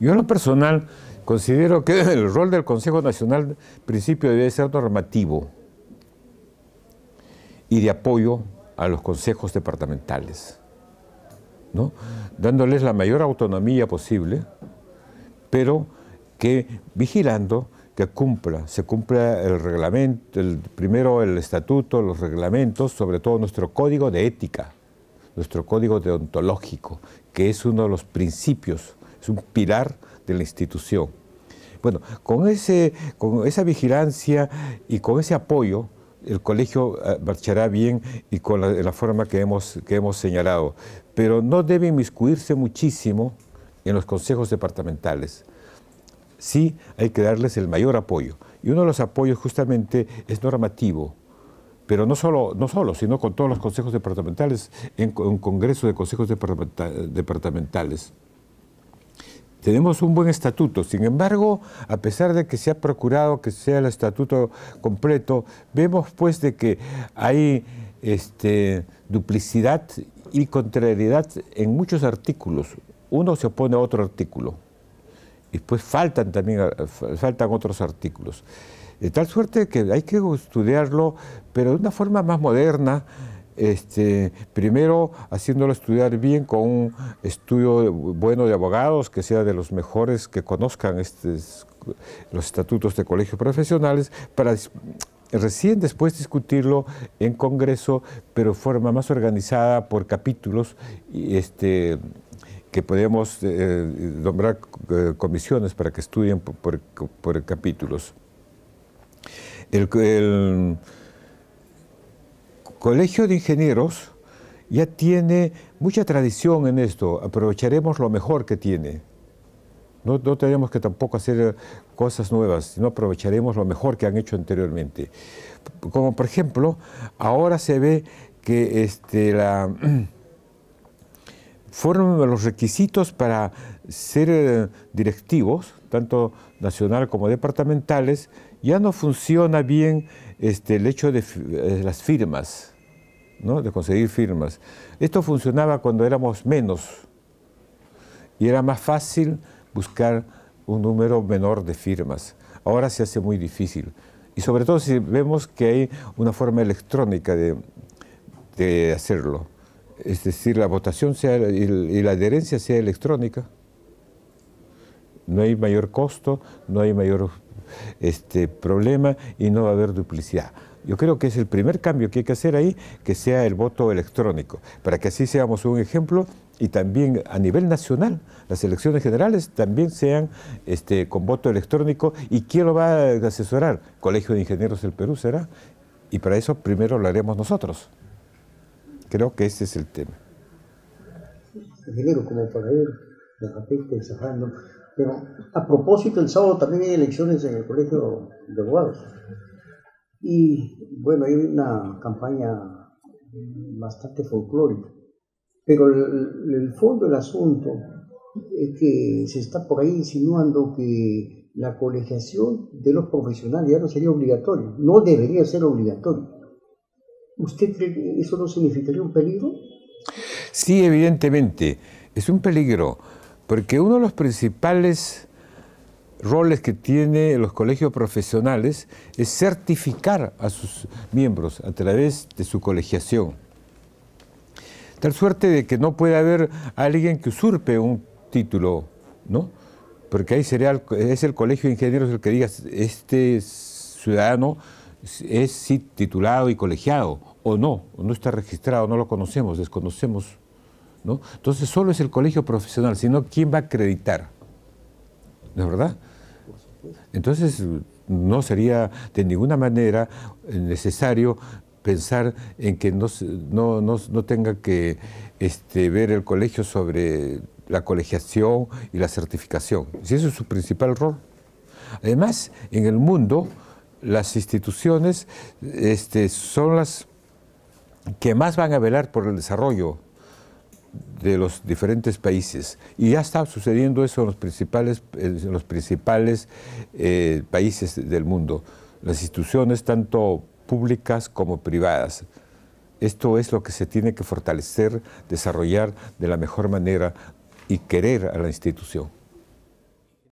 Yo en lo personal considero que el rol del Consejo Nacional principio debe ser normativo y de apoyo a los consejos departamentales, ¿no? dándoles la mayor autonomía posible, pero que vigilando que cumpla, se cumpla el reglamento, el, primero el estatuto, los reglamentos, sobre todo nuestro código de ética, nuestro código deontológico, que es uno de los principios es un pilar de la institución. Bueno, con, ese, con esa vigilancia y con ese apoyo, el colegio eh, marchará bien y con la, forma que hemos, que hemos señalado, pero no debe inmiscuirse muchísimo en los consejos departamentales. Sí hay que darles el mayor apoyo. Y uno de los apoyos justamente es normativo, pero no solo, no solo sino con todos los consejos departamentales, en un congreso de consejos departamentales. Tenemos un buen estatuto, sin embargo, a pesar de que se ha procurado que sea el estatuto completo, vemos pues de que hay este, duplicidad y contrariedad en muchos artículos. Uno se opone a otro artículo y pues faltan también eh, faltan otros artículos. De tal suerte que hay que estudiarlo, pero de una forma más moderna, este, primero haciéndolo estudiar bien con un estudio bueno de abogados, que sea de los mejores que conozcan los estatutos de colegios profesionales, para recién después discutirlo en Congreso, pero de forma más organizada por capítulos este, que podemos eh, nombrar eh, comisiones para que estudien por, capítulos. el, Colegio de Ingenieros ya tiene mucha tradición en esto, aprovecharemos lo mejor que tiene. No, tenemos que tampoco hacer eh, cosas nuevas, sino aprovecharemos lo mejor que han hecho anteriormente. Como por ejemplo, ahora se ve que este, fueron los requisitos para ser eh, directivos, tanto nacional como departamentales, ya no funciona bien este, el hecho de eh, las firmas, ¿no? de conseguir firmas. Esto funcionaba cuando éramos menos y era más fácil buscar un número menor de firmas. Ahora se hace muy difícil. Y sobre todo si vemos que hay una forma electrónica de, de hacerlo. Es decir, la votación sea, y la adherencia sea electrónica. No hay mayor costo, no hay mayor este problema y no va a haber duplicidad. Yo creo que es el primer cambio que hay que hacer ahí, que sea el voto electrónico, para que así seamos un ejemplo y también a nivel nacional, las elecciones generales también sean este, con voto electrónico. ¿Y quién lo va a asesorar? Colegio de Ingenieros del Perú será. Y para eso primero lo haremos nosotros. Creo que ese es el tema. primero como para ir, a propósito, el sábado también hay elecciones en el Colegio de Abogados. Y bueno, hay una campaña bastante folclórica. Pero el, el fondo del asunto es que se está por ahí insinuando que la colegiación de los profesionales ya no sería obligatorio, no debería ser obligatorio. ¿Usted cree que eso no significaría un peligro? Sí, evidentemente, es un peligro porque uno de los principales roles que tiene los colegios profesionales es certificar a sus miembros a través de su colegiación. Tal suerte de que no puede haber alguien que usurpe un título, ¿no? Porque ahí sería es el colegio de ingenieros el que diga, este ciudadano es sí titulado y colegiado, o no, no está registrado, no lo conocemos, desconocemos entonces solo es el colegio profesional, sino quién va a acreditar. ¿No es verdad? Entonces no sería de ninguna manera necesario pensar en que no, no, tenga que este, ver el colegio sobre la colegiación y la certificación. Si ese es su principal rol. Además, en el mundo, las instituciones este, son las que más van a velar por el desarrollo de los diferentes países. Y ya está sucediendo eso en los principales, eh, países del mundo, las instituciones tanto públicas como privadas. Esto es lo que se tiene que fortalecer, desarrollar de la mejor manera y querer a la institución.